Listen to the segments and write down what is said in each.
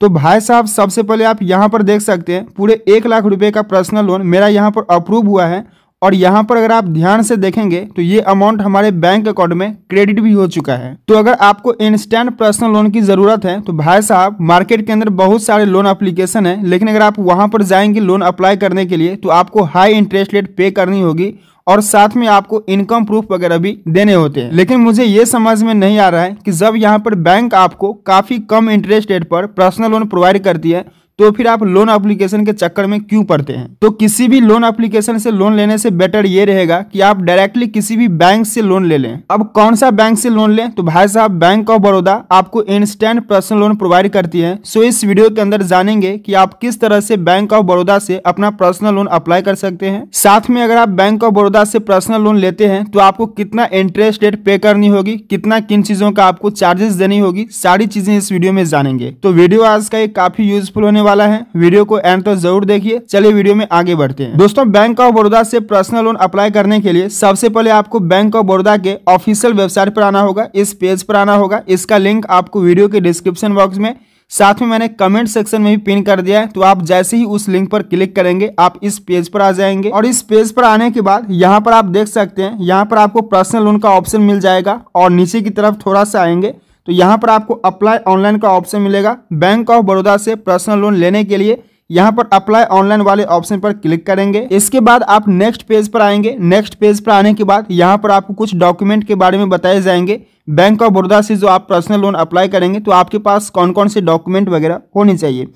तो भाई साहब सबसे पहले आप यहाँ पर देख सकते हैं पूरे एक लाख रुपये का पर्सनल लोन मेरा यहाँ पर अप्रूव हुआ है और यहाँ पर अगर आप ध्यान से देखेंगे तो ये अमाउंट हमारे बैंक अकाउंट में क्रेडिट भी हो चुका है तो अगर आपको इंस्टेंट पर्सनल लोन की जरूरत है तो भाई साहब मार्केट के अंदर बहुत सारे लोन अप्लीकेशन है लेकिन अगर आप वहां पर जाएंगे लोन अप्लाई करने के लिए तो आपको हाई इंटरेस्ट रेट पे करनी होगी और साथ में आपको इनकम प्रूफ वगैरह भी देने होते हैं लेकिन मुझे ये समझ में नहीं आ रहा है कि जब यहाँ पर बैंक आपको काफी कम इंटरेस्ट रेट पर पर्सनल लोन प्रोवाइड करती है तो फिर आप लोन एप्लीकेशन के चक्कर में क्यों पड़ते हैं तो किसी भी लोन एप्लीकेशन से लोन लेने से बेटर ये रहेगा कि आप डायरेक्टली किसी भी बैंक से लोन ले लें अब कौन सा बैंक से लोन लें तो भाई साहब बैंक ऑफ बड़ौदा आपको इंस्टेंट पर्सनल लोन प्रोवाइड करती है सो इस वीडियो के अंदर जानेंगे कि आप किस तरह से बैंक ऑफ बड़ौदा से अपना पर्सनल लोन अप्लाई कर सकते हैं साथ में अगर आप बैंक ऑफ बड़ौदा से पर्सनल लोन लेते हैं तो आपको कितना इंटरेस्ट रेट पे करनी होगी कितना किन चीजों का आपको चार्जेस देनी होगी सारी चीजें इस वीडियो में जानेंगे तो वीडियो आज का ये काफी यूजफुल होने वाला है वीडियो को एंड तक तो जरूर देखिए चलिए वीडियो में आगे बढ़ते हैं दोस्तों बैंक ऑफ बड़ौदा से पर्सनल लोन अप्लाई करने के लिए सबसे पहले आपको बैंक ऑफ बड़ौदा के ऑफिशियल वेबसाइट पर आना होगा इस पेज पर आना होगा इसका लिंक आपको वीडियो के डिस्क्रिप्शन बॉक्स में साथ में मैंने कमेंट सेक्शन में भी पिन कर दिया है तो आप जैसे ही उस लिंक पर क्लिक करेंगे आप इस पेज पर आ जाएंगे और इस पेज पर आने के बाद यहाँ पर आप देख सकते हैं यहाँ पर आपको पर्सनल लोन का ऑप्शन मिल जाएगा और नीचे की तरफ थोड़ा सा आएंगे तो यहाँ पर आपको अप्लाई ऑनलाइन का ऑप्शन मिलेगा बैंक ऑफ बड़ौदा से पर्सनल लोन लेने के लिए यहाँ पर अप्लाई ऑनलाइन वाले ऑप्शन पर क्लिक करेंगे इसके बाद आप नेक्स्ट पेज पर आएंगे नेक्स्ट पेज पर आने के बाद यहाँ पर आपको कुछ डॉक्यूमेंट के बारे में बताए जाएंगे बैंक ऑफ बड़ौदा से जो आप पर्सनल लोन अप्लाई करेंगे तो आपके पास कौन कौन से डॉक्यूमेंट वगैरह होने चाहिए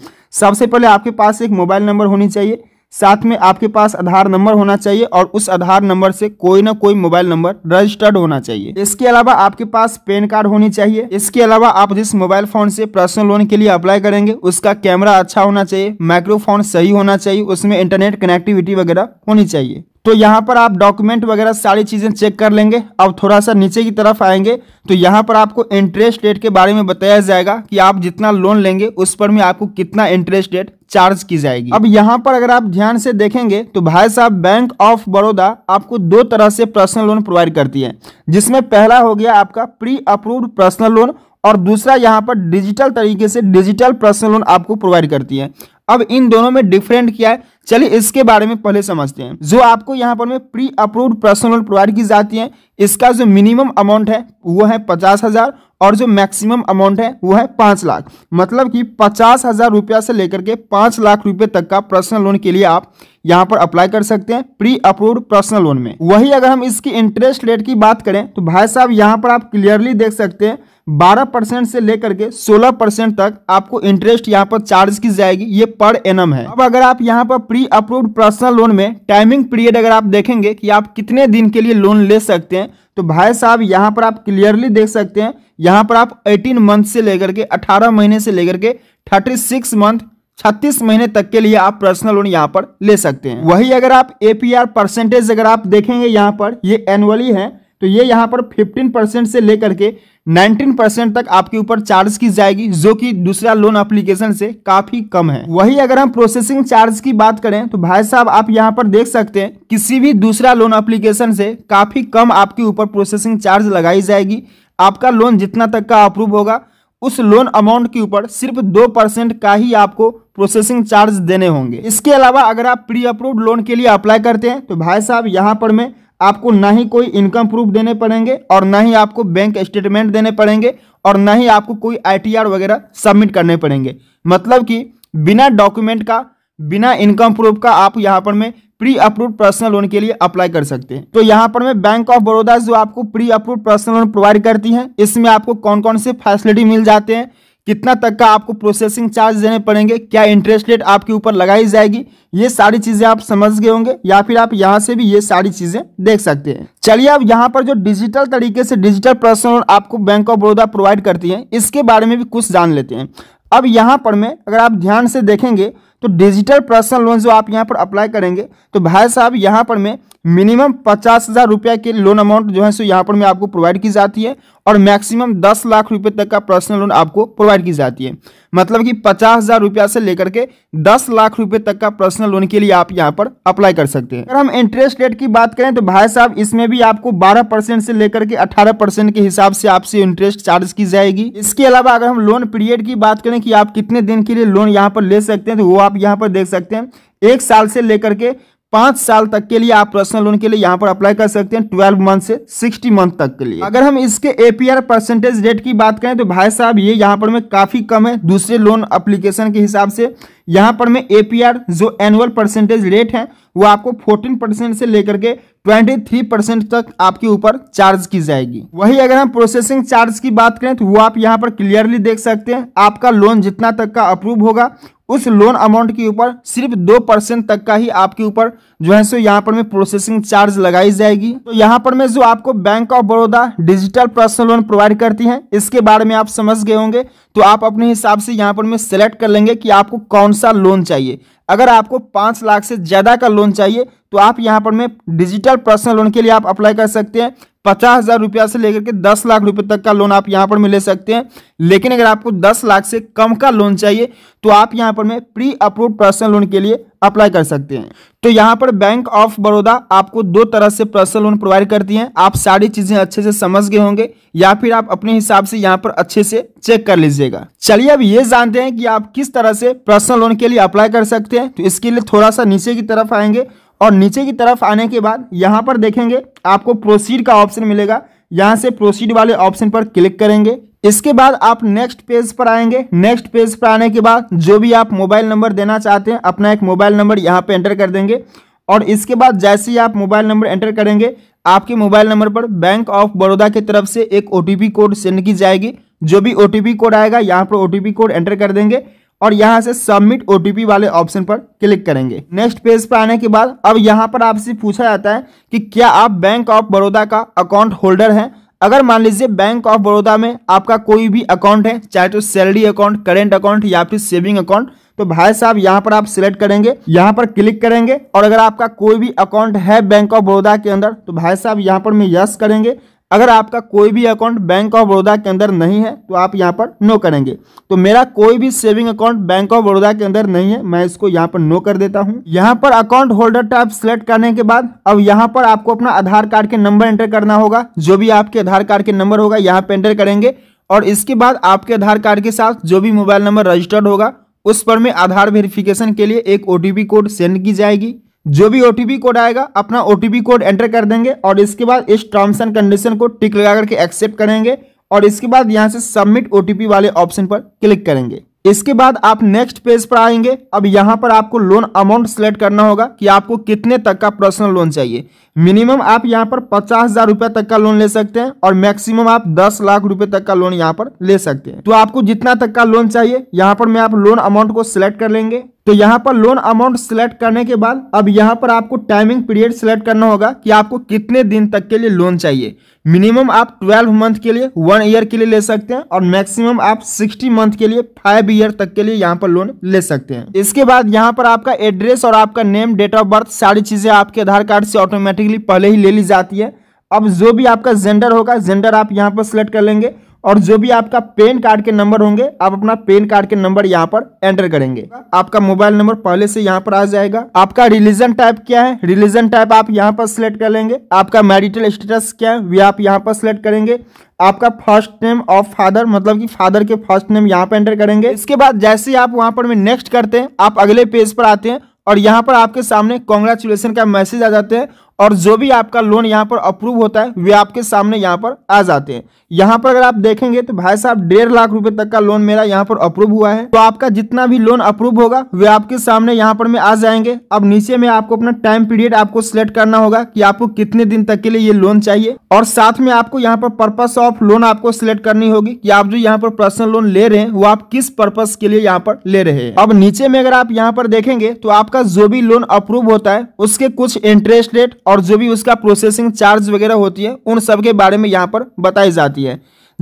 सबसे पहले आपके पास एक मोबाइल नंबर होनी चाहिए साथ में आपके पास आधार नंबर होना चाहिए और उस आधार नंबर से कोई ना कोई मोबाइल नंबर रजिस्टर्ड होना चाहिए इसके अलावा आपके पास पैन कार्ड होनी चाहिए इसके अलावा आप जिस मोबाइल फोन से पर्सनल लोन के लिए अप्लाई करेंगे उसका कैमरा अच्छा होना चाहिए माइक्रोफोन सही होना चाहिए उसमें इंटरनेट कनेक्टिविटी वगैरह होनी चाहिए तो यहाँ पर आप डॉक्यूमेंट वगैरह सारी चीज़ें चेक कर लेंगे अब थोड़ा सा नीचे की तरफ आएंगे तो यहाँ पर आपको इंटरेस्ट रेट के बारे में बताया जाएगा कि आप जितना लोन लेंगे उस पर में आपको कितना इंटरेस्ट रेट चार्ज की जाएगी अब यहाँ पर अगर आप ध्यान से देखेंगे तो भाई साहब बैंक ऑफ बड़ौदा आपको दो तरह से पर्सनल लोन प्रोवाइड करती है जिसमें पहला हो गया आपका प्री अप्रूव्ड पर्सनल लोन और दूसरा यहाँ पर डिजिटल तरीके से डिजिटल पर्सनल लोन आपको प्रोवाइड करती है अब इन दोनों में डिफरेंट क्या है चलिए इसके बारे में पहले समझते हैं जो आपको यहाँ पर में pre approved personal loan provide की जाती है इसका जो मिनिमम अमाउंट है वो है पचास हजार और जो मैक्सिमम अमाउंट है वो है पांच लाख मतलब कि पचास हजार रुपया से लेकर के पांच लाख रुपए तक का पर्सनल लोन के लिए आप यहाँ पर अप्लाई कर सकते हैं प्री अप्रूव्ड पर्सनल लोन में वही अगर हम इसकी इंटरेस्ट रेट की बात करें तो भाई साहब यहाँ पर आप क्लियरली देख सकते हैं 12 परसेंट से लेकर के 16 परसेंट तक आपको इंटरेस्ट यहाँ पर चार्ज की जाएगी ये पर एनम है अब अगर आप यहाँ पर प्री अप्रूव्ड पर्सनल लोन में टाइमिंग पीरियड अगर आप देखेंगे कि आप कितने दिन के लिए लोन ले सकते हैं तो भाई साहब यहाँ पर आप क्लियरली देख सकते हैं यहाँ पर आप 18 मंथ से लेकर के 18 महीने से लेकर के 36 मंथ छत्तीस महीने तक के लिए आप पर्सनल लोन यहाँ पर ले सकते हैं वही अगर आप एपीआर परसेंटेज अगर आप देखेंगे यहाँ पर ये एनुअली है तो ये यहाँ पर 15 परसेंट से लेकर के 19 परसेंट तक आपके ऊपर चार्ज की जाएगी जो कि दूसरा लोन एप्लीकेशन से काफी कम है वही अगर हम प्रोसेसिंग चार्ज की बात करें तो भाई साहब आप यहाँ पर देख सकते हैं किसी भी दूसरा लोन एप्लीकेशन से काफी कम आपके ऊपर प्रोसेसिंग चार्ज लगाई जाएगी आपका लोन जितना तक का अप्रूव होगा उस लोन अमाउंट के ऊपर सिर्फ दो परसेंट का ही आपको प्रोसेसिंग चार्ज देने होंगे इसके अलावा अगर आप प्री अप्रूव्ड लोन के लिए अप्लाई करते हैं तो भाई साहब यहाँ पर मैं आपको ना ही कोई इनकम प्रूफ देने पड़ेंगे और ना ही आपको बैंक स्टेटमेंट देने पड़ेंगे और ना ही आपको कोई आई वगैरह सबमिट करने पड़ेंगे मतलब कि बिना डॉक्यूमेंट का बिना इनकम प्रूफ का आप यहाँ पर में प्री अप्रूव पर्सनल लोन के लिए अप्लाई कर सकते हैं तो यहाँ पर मैं बैंक ऑफ बड़ौदा जो आपको pre approve personal loan provide करती है इसमें आपको कौन कौन से फैसिलिटी मिल जाते हैं कितना तक का आपको प्रोसेसिंग चार्ज देने पड़ेंगे क्या इंटरेस्ट रेट आपके ऊपर लगाई जाएगी ये सारी चीज़ें आप समझ गए होंगे या फिर आप यहाँ से भी ये सारी चीज़ें देख सकते हैं चलिए अब यहाँ पर जो डिजिटल तरीके से डिजिटल पर्सनल लोन आपको बैंक ऑफ बड़ौदा प्रोवाइड करती है इसके बारे में भी कुछ जान लेते हैं अब यहाँ पर मैं अगर आप ध्यान से देखेंगे तो डिजिटल पर्सनल लोन जो आप यहाँ पर अप्लाई करेंगे तो भाई साहब यहाँ पर मैं मिनिमम पचास हज़ार रुपया के लोन अमाउंट जो है सो यहाँ पर मैं आपको प्रोवाइड की जाती है और मैक्सिमम दस लाख रुपए तक का पर्सनल लोन आपको प्रोवाइड की जाती है मतलब कि पचास हज़ार रुपया से लेकर के दस लाख रुपए तक का पर्सनल लोन के लिए आप यहाँ पर अप्लाई कर सकते हैं अगर हम इंटरेस्ट रेट की बात करें तो भाई साहब इसमें भी आपको बारह से लेकर के अठारह के हिसाब से आपसे इंटरेस्ट चार्ज की जाएगी इसके अलावा अगर हम लोन पीरियड की बात करें कि आप कितने दिन के लिए लोन यहाँ पर ले सकते हैं तो वो आप यहाँ पर देख सकते हैं एक साल से लेकर के पांच साल तक के लिए आप पर्सनल लोन के लिए यहाँ पर अप्लाई कर सकते हैं ट्वेल्व मंथ से सिक्सटी मंथ तक के लिए अगर हम इसके एपीआर परसेंटेज रेट की बात करें तो भाई साहब ये यहाँ पर में काफी कम है दूसरे लोन अप्लीकेशन के हिसाब से यहाँ पर में एपीआर जो एनुअल परसेंटेज रेट है वो आपको फोर्टीन परसेंट से लेकर के ट्वेंटी थ्री परसेंट तक आपके ऊपर चार्ज की जाएगी वही अगर हम प्रोसेसिंग चार्ज की बात करें तो वो आप यहाँ पर क्लियरली देख सकते हैं आपका लोन जितना तक का अप्रूव होगा उस लोन अमाउंट के ऊपर सिर्फ दो परसेंट तक का ही आपके ऊपर जो है सो यहाँ पर में प्रोसेसिंग चार्ज लगाई जाएगी तो यहाँ पर में जो आपको bank of Baroda digital personal loan provide करती है इसके बारे में आप समझ गए होंगे तो आप अपने हिसाब से यहाँ पर में सेलेक्ट कर लेंगे कि आपको कौन सा लोन चाहिए अगर आपको पांच लाख से ज़्यादा का लोन चाहिए तो आप यहाँ पर में डिजिटल पर्सनल लोन के लिए आप अप्लाई कर सकते हैं पचास हजार रुपया से लेकर के दस लाख रुपए तक का लोन आप यहाँ पर ले सकते हैं लेकिन अगर आपको दस लाख से कम का लोन चाहिए तो आप यहां पर में प्री अप्रूव पर्सनल लोन के लिए अप्लाई कर सकते हैं तो यहां पर बैंक ऑफ बड़ौदा आपको दो तरह से पर्सनल लोन प्रोवाइड करती हैं आप सारी चीजें अच्छे से समझ गए होंगे या फिर आप अपने हिसाब से यहाँ पर अच्छे से चेक कर लीजिएगा चलिए अब ये जानते हैं कि आप किस तरह से पर्सनल लोन के लिए अप्लाई कर सकते हैं तो इसके लिए थोड़ा सा नीचे की तरफ आएंगे और नीचे की तरफ आने के बाद यहाँ पर देखेंगे आपको प्रोसीड का ऑप्शन मिलेगा यहाँ से प्रोसीड वाले ऑप्शन पर क्लिक करेंगे इसके बाद आप नेक्स्ट पेज पर आएंगे नेक्स्ट पेज पर आने के बाद जो भी आप मोबाइल नंबर देना चाहते हैं अपना एक मोबाइल नंबर यहाँ पे एंटर कर देंगे और इसके बाद जैसे ही आप मोबाइल नंबर एंटर करेंगे आपके मोबाइल नंबर पर बैंक ऑफ बड़ौदा की तरफ से एक ओ कोड सेंड की जाएगी जो भी ओ कोड आएगा यहाँ पर ओ कोड एंटर कर देंगे और यहाँ से सबमिट ओटीपी वाले ऑप्शन पर क्लिक करेंगे नेक्स्ट पेज पर आने के बाद अब यहाँ पर आपसे पूछा जाता है कि क्या आप बैंक ऑफ बड़ौदा का अकाउंट होल्डर हैं अगर मान लीजिए बैंक ऑफ बड़ौदा में आपका कोई भी अकाउंट है चाहे तो सैलरी अकाउंट करेंट अकाउंट या फिर सेविंग अकाउंट तो भाई साहब यहाँ पर आप सिलेक्ट करेंगे यहाँ पर क्लिक करेंगे और अगर आपका कोई भी अकाउंट है बैंक ऑफ बड़ौदा के अंदर तो भाई साहब यहाँ पर मैं यस करेंगे अगर आपका कोई भी अकाउंट बैंक ऑफ बड़ौदा के अंदर नहीं है तो आप यहाँ पर नो करेंगे तो मेरा कोई भी saving account bank of Baroda के अंदर नहीं है मैं इसको यहाँ पर नो कर देता हूँ यहाँ पर अकाउंट होल्डर टाइप सिलेक्ट करने के बाद अब यहाँ पर आपको अपना आधार कार्ड के नंबर एंटर करना होगा जो भी आपके आधार कार्ड के नंबर होगा यहाँ पर एंटर करेंगे और इसके बाद आपके आधार कार्ड के साथ जो भी मोबाइल नंबर रजिस्टर्ड होगा उस पर में आधार वेरिफिकेशन के लिए एक ओ कोड सेंड की जाएगी जो भी ओटीपी कोड आएगा अपना ओटीपी कोड एंटर कर देंगे और इसके बाद इस टर्म्स एंड कंडीशन को टिक लगा करके एक्सेप्ट करेंगे और इसके बाद यहाँ से सबमिट ओटीपी वाले ऑप्शन पर क्लिक करेंगे इसके बाद आप नेक्स्ट पेज पर आएंगे अब यहाँ पर आपको लोन अमाउंट सेलेक्ट करना होगा कि आपको कितने तक का पर्सनल लोन चाहिए मिनिमम आप यहाँ पर पचास हजार रुपये तक का लोन ले सकते हैं और मैक्सिमम आप दस लाख रुपए तक का लोन यहाँ पर ले सकते हैं तो आपको जितना तक का लोन चाहिए यहाँ पर मैं आप लोन अमाउंट को सिलेक्ट कर लेंगे तो यहाँ पर लोन अमाउंट सेलेक्ट करने के बाद अब यहाँ पर आपको टाइमिंग पीरियड सेलेक्ट करना होगा कि आपको कितने दिन तक के लिए लोन चाहिए मिनिमम आप 12 मंथ के लिए वन ईयर के लिए ले सकते हैं और मैक्सिमम आप 60 मंथ के लिए फाइव ईयर तक के लिए यहाँ पर लोन ले सकते हैं इसके बाद यहाँ पर आपका एड्रेस और आपका नेम डेट ऑफ बर्थ सारी चीज़ें आपके आधार कार्ड से ऑटोमेटिकली पहले ही ले ली जाती है अब जो भी आपका जेंडर होगा जेंडर आप यहाँ पर सिलेक्ट कर लेंगे और जो भी आपका पेन कार्ड के नंबर होंगे आप अपना पेन कार्ड के नंबर यहाँ पर एंटर करेंगे आपका मोबाइल नंबर पहले से यहाँ पर आ जाएगा आपका रिलीजन टाइप क्या है रिलीजन टाइप आप यहाँ पर सिलेक्ट कर लेंगे आपका मैरिटल स्टेटस क्या है वे आप यहाँ पर सिलेक्ट करेंगे आपका फर्स्ट नेम ऑफ फादर मतलब कि फादर के फर्स्ट नेम यहाँ पर एंटर करेंगे इसके बाद जैसे ही आप वहाँ पर नेक्स्ट करते हैं आप अगले पेज पर आते हैं और यहाँ पर आपके सामने कॉन्ग्रेचुलेसन का मैसेज आ जाते हैं और जो भी आपका लोन यहाँ पर अप्रूव होता है वे आपके सामने यहाँ पर आ जाते हैं यहाँ पर अगर आप देखेंगे तो भाई साहब डेढ़ लाख रुपए तक का लोन मेरा यहाँ पर अप्रूव हुआ है तो आपका जितना भी लोन अप्रूव होगा वे आपके सामने यहाँ पर में आ जाएंगे अब नीचे में आपको अपना टाइम पीरियड आपको सिलेक्ट करना होगा कि आपको कितने दिन तक के लिए ये लोन चाहिए और साथ में आपको यहाँ पर पर्पज ऑफ लोन आपको सिलेक्ट करनी होगी कि आप जो यहाँ पर पर्सनल लोन ले रहे हैं वो आप किस पर्पज के लिए यहाँ पर ले रहे हैं अब नीचे में अगर आप यहाँ पर देखेंगे तो आपका जो भी लोन अप्रूव होता है उसके कुछ इंटरेस्ट रेट और जो भी उसका प्रोसेसिंग चार्ज वगैरह होती है उन सब के बारे में यहाँ पर बताई जाती है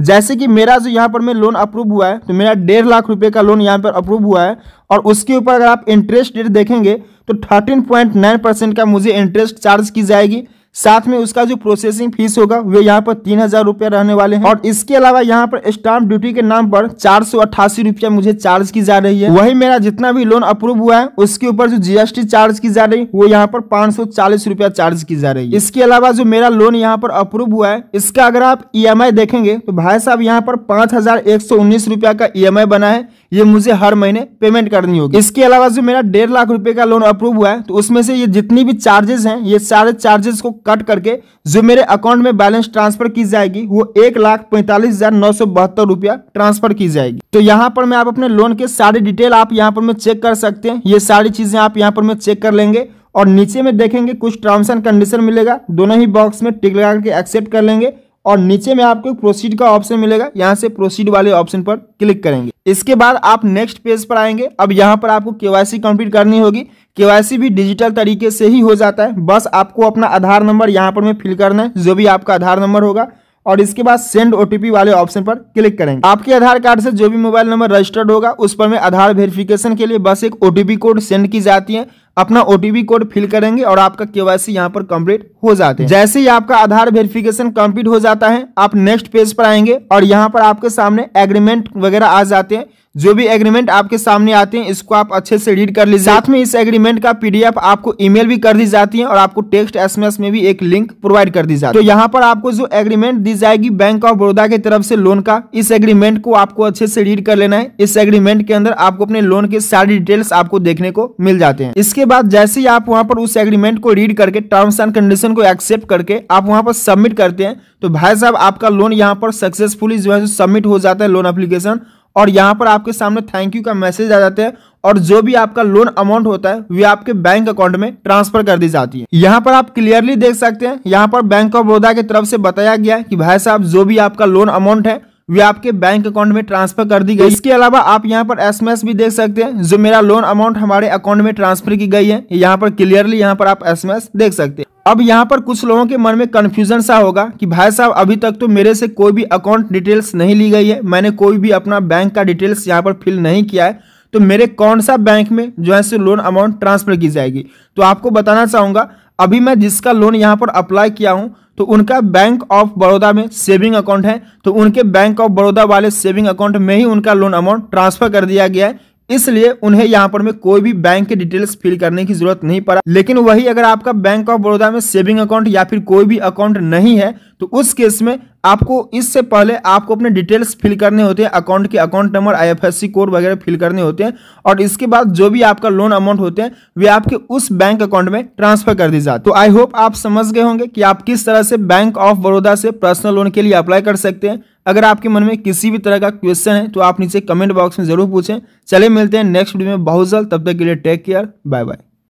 जैसे कि मेरा जो यहाँ पर मैं लोन अप्रूव हुआ है तो मेरा डेढ़ लाख रुपए का लोन यहाँ पर अप्रूव हुआ है और उसके ऊपर अगर आप इंटरेस्ट रेट देखेंगे तो थर्टीन पॉइंट नाइन परसेंट का मुझे इंटरेस्ट चार्ज की जाएगी साथ में उसका जो प्रोसेसिंग फीस होगा वे यहाँ पर तीन हजार रुपया रहने वाले हैं और इसके अलावा यहाँ पर स्टाम्प ड्यूटी के नाम पर चार सौ अट्ठासी रुपया मुझे चार्ज की जा रही है वही मेरा जितना भी लोन अप्रूव हुआ है उसके ऊपर जो जीएसटी चार्ज की जा रही है वो यहाँ पर पांच सौ चालीस रुपया चार्ज की जा रही है इसके अलावा जो मेरा लोन यहाँ पर अप्रूव हुआ है इसका अगर आप ई e देखेंगे तो भाई साहब यहाँ पर पांच हजार एक सौ उन्नीस रुपया का ई e बना है ये मुझे हर महीने पेमेंट करनी होगी इसके अलावा जो मेरा डेढ़ लाख रुपए का लोन अप्रूव हुआ है तो उसमें से ये जितनी भी चार्जेस हैं ये सारे चार्जेस को कट करके जो मेरे अकाउंट में बैलेंस ट्रांसफर की जाएगी वो एक लाख पैंतालीस हजार नौ सौ बहत्तर रुपया ट्रांसफर की जाएगी तो यहाँ पर मैं आप अपने लोन के सारे डिटेल आप यहाँ पर मैं चेक कर सकते हैं ये सारी चीजें आप यहाँ पर मैं चेक कर लेंगे और नीचे में देखेंगे कुछ टर्म्स एंड कंडीशन मिलेगा दोनों ही बॉक्स में टिक लगा के एक्सेप्ट कर लेंगे और नीचे में आपको प्रोसीड का ऑप्शन मिलेगा यहाँ से प्रोसीड वाले ऑप्शन पर क्लिक करेंगे इसके बाद आप नेक्स्ट पेज पर आएंगे अब यहाँ पर आपको केवाईसी कंप्लीट करनी होगी केवाईसी भी डिजिटल तरीके से ही हो जाता है बस आपको अपना आधार नंबर यहाँ पर में फिल करना है जो भी आपका आधार नंबर होगा और इसके बाद सेंड ओटीपी वाले ऑप्शन पर क्लिक करेंगे आपके आधार कार्ड से जो भी मोबाइल नंबर रजिस्टर्ड होगा उस पर में आधार वेरिफिकेशन के लिए बस एक ओटीपी कोड सेंड की जाती है अपना ओटीपी कोड फिल करेंगे और आपका केवाईसी यहाँ पर कंप्लीट हो जाते हैं जैसे ही आपका आधार वेरिफिकेशन कंप्लीट हो जाता है आप नेक्स्ट पेज पर आएंगे और यहाँ पर आपके सामने एग्रीमेंट वगैरह आ जाते हैं जो भी एग्रीमेंट आपके सामने आते हैं इसको आप अच्छे से रीड कर लीजिए साथ में इस एग्रीमेंट का पीडीएफ आपको ईमेल भी कर दी जाती है और आपको टेक्स्ट एसएमएस में भी एक लिंक प्रोवाइड कर दी जाती है तो यहाँ पर आपको जो एग्रीमेंट दी जाएगी बैंक ऑफ बड़ौदा की तरफ से लोन का इस एग्रीमेंट को आपको अच्छे से रीड कर लेना है इस एग्रीमेंट के अंदर आपको अपने लोन के सारी डिटेल्स आपको देखने को मिल जाते हैं इसके बाद जैसे ही आप वहाँ पर उस एग्रीमेंट को रीड करके टर्म्स एंड कंडीशन को एक्सेप्ट करके आप वहाँ पर सबमिट करते हैं तो भाई साहब आपका लोन यहाँ पर सक्सेसफुली जो है सबमिट हो जाता है लोन एप्लीकेशन और यहाँ पर आपके सामने थैंक यू का मैसेज आ जाता है और जो भी आपका लोन अमाउंट होता है वे आपके बैंक अकाउंट में ट्रांसफर कर दी जाती है यहाँ पर आप क्लियरली देख सकते हैं यहाँ पर बैंक ऑफ बड़ौदा की तरफ से बताया गया कि भाई साहब जो भी आपका लोन अमाउंट है वे आपके बैंक अकाउंट में ट्रांसफर कर दी गई इसके अलावा आप यहाँ पर एसएमएस भी देख सकते हैं जो मेरा लोन अमाउंट हमारे अकाउंट में ट्रांसफर की गई है यहाँ पर क्लियरली यहाँ पर आप एसएमएस देख सकते हैं अब यहाँ पर कुछ लोगों के मन में कन्फ्यूजन सा होगा कि भाई साहब अभी तक तो मेरे से कोई भी अकाउंट डिटेल्स नहीं ली गई है मैंने कोई भी अपना बैंक का डिटेल्स यहाँ पर फिल नहीं किया है तो मेरे कौन सा बैंक में जो है लोन अमाउंट ट्रांसफर की जाएगी तो आपको बताना चाहूँगा अभी मैं जिसका लोन यहाँ पर अप्लाई किया हूँ तो उनका बैंक ऑफ बड़ौदा में सेविंग अकाउंट है तो उनके बैंक ऑफ बड़ौदा वाले सेविंग अकाउंट में ही उनका लोन अमाउंट ट्रांसफर कर दिया गया है इसलिए उन्हें यहाँ पर में कोई भी बैंक की डिटेल्स फिल करने की जरूरत नहीं पड़ा लेकिन वही अगर आपका बैंक ऑफ बड़ौदा में सेविंग अकाउंट या फिर कोई भी अकाउंट नहीं है तो उस केस में आपको इससे पहले आपको अपने डिटेल्स फिल करने होते हैं अकाउंट के अकाउंट नंबर आईएफएससी कोड वगैरह फिल करने होते हैं और इसके बाद जो भी आपका लोन अमाउंट होते हैं वे आपके उस बैंक अकाउंट में ट्रांसफर कर दी जाती तो आई होप आप समझ गए होंगे कि आप किस तरह से बैंक ऑफ बड़ौदा से पर्सनल लोन के लिए अप्लाई कर सकते हैं अगर आपके मन में किसी भी तरह का क्वेश्चन है तो आप नीचे कमेंट बॉक्स में जरूर पूछें चले मिलते हैं नेक्स्ट वीडियो में बहुत जल्द तब तक के लिए टेक केयर बाय बाय